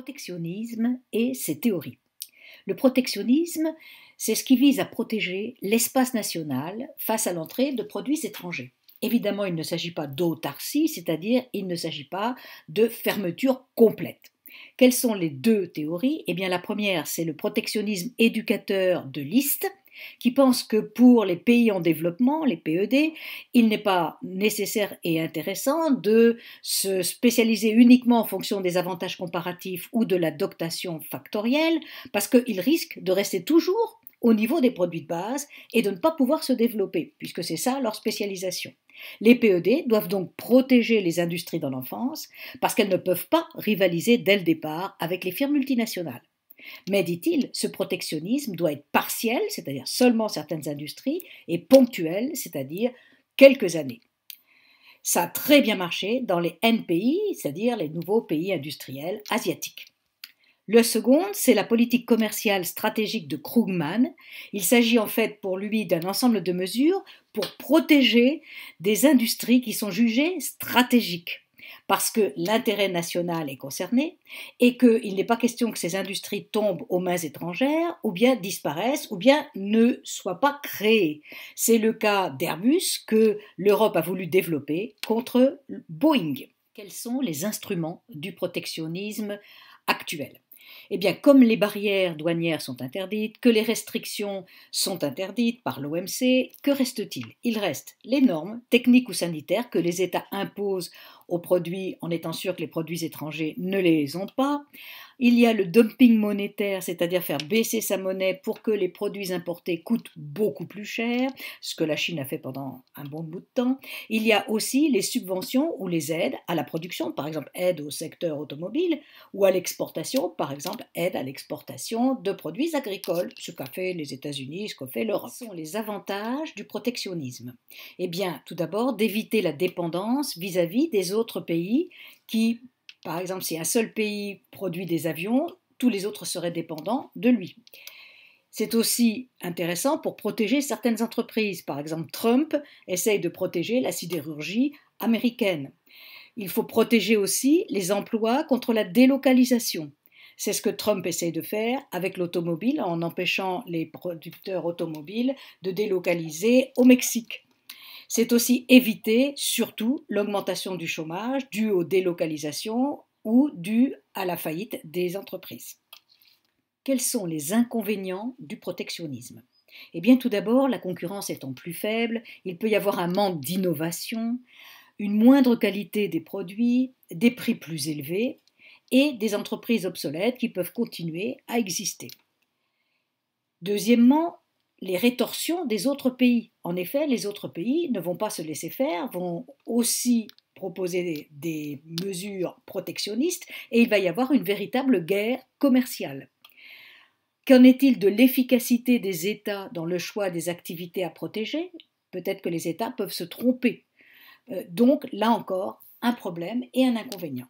protectionnisme et ses théories. Le protectionnisme, c'est ce qui vise à protéger l'espace national face à l'entrée de produits étrangers. Évidemment, il ne s'agit pas d'autarcie, c'est-à-dire il ne s'agit pas de fermeture complète. Quelles sont les deux théories Eh bien, la première, c'est le protectionnisme éducateur de liste, qui pensent que pour les pays en développement, les PED, il n'est pas nécessaire et intéressant de se spécialiser uniquement en fonction des avantages comparatifs ou de la doctation factorielle, parce qu'ils risquent de rester toujours au niveau des produits de base et de ne pas pouvoir se développer, puisque c'est ça leur spécialisation. Les PED doivent donc protéger les industries dans l'enfance, parce qu'elles ne peuvent pas rivaliser dès le départ avec les firmes multinationales. Mais, dit-il, ce protectionnisme doit être partiel, c'est-à-dire seulement certaines industries, et ponctuel, c'est-à-dire quelques années. Ça a très bien marché dans les NPI, c'est-à-dire les nouveaux pays industriels asiatiques. Le second, c'est la politique commerciale stratégique de Krugman. Il s'agit en fait pour lui d'un ensemble de mesures pour protéger des industries qui sont jugées stratégiques parce que l'intérêt national est concerné et qu'il n'est pas question que ces industries tombent aux mains étrangères ou bien disparaissent ou bien ne soient pas créées. C'est le cas d'Airbus que l'Europe a voulu développer contre Boeing. Quels sont les instruments du protectionnisme actuel eh bien, comme les barrières douanières sont interdites, que les restrictions sont interdites par l'OMC, que reste-t-il Il reste les normes, techniques ou sanitaires, que les États imposent aux produits en étant sûr que les produits étrangers ne les ont pas. Il y a le dumping monétaire, c'est-à-dire faire baisser sa monnaie pour que les produits importés coûtent beaucoup plus cher, ce que la Chine a fait pendant un bon bout de temps. Il y a aussi les subventions ou les aides à la production, par exemple aide au secteur automobile ou à l'exportation, par exemple aide à l'exportation de produits agricoles, ce qu'a fait les États-Unis, ce qu'a fait l'Europe. sont les avantages du protectionnisme Eh bien, tout d'abord, d'éviter la dépendance vis à -vis des autres pays qui, par exemple, si un seul pays produit des avions, tous les autres seraient dépendants de lui. C'est aussi intéressant pour protéger certaines entreprises. Par exemple, Trump essaye de protéger la sidérurgie américaine. Il faut protéger aussi les emplois contre la délocalisation. C'est ce que Trump essaye de faire avec l'automobile en empêchant les producteurs automobiles de délocaliser au Mexique. C'est aussi éviter surtout l'augmentation du chômage due aux délocalisations ou due à la faillite des entreprises. Quels sont les inconvénients du protectionnisme Eh bien tout d'abord, la concurrence étant plus faible, il peut y avoir un manque d'innovation, une moindre qualité des produits, des prix plus élevés et des entreprises obsolètes qui peuvent continuer à exister. Deuxièmement, les rétorsions des autres pays. En effet, les autres pays ne vont pas se laisser faire, vont aussi proposer des mesures protectionnistes et il va y avoir une véritable guerre commerciale. Qu'en est-il de l'efficacité des États dans le choix des activités à protéger Peut-être que les États peuvent se tromper. Euh, donc là encore, un problème et un inconvénient.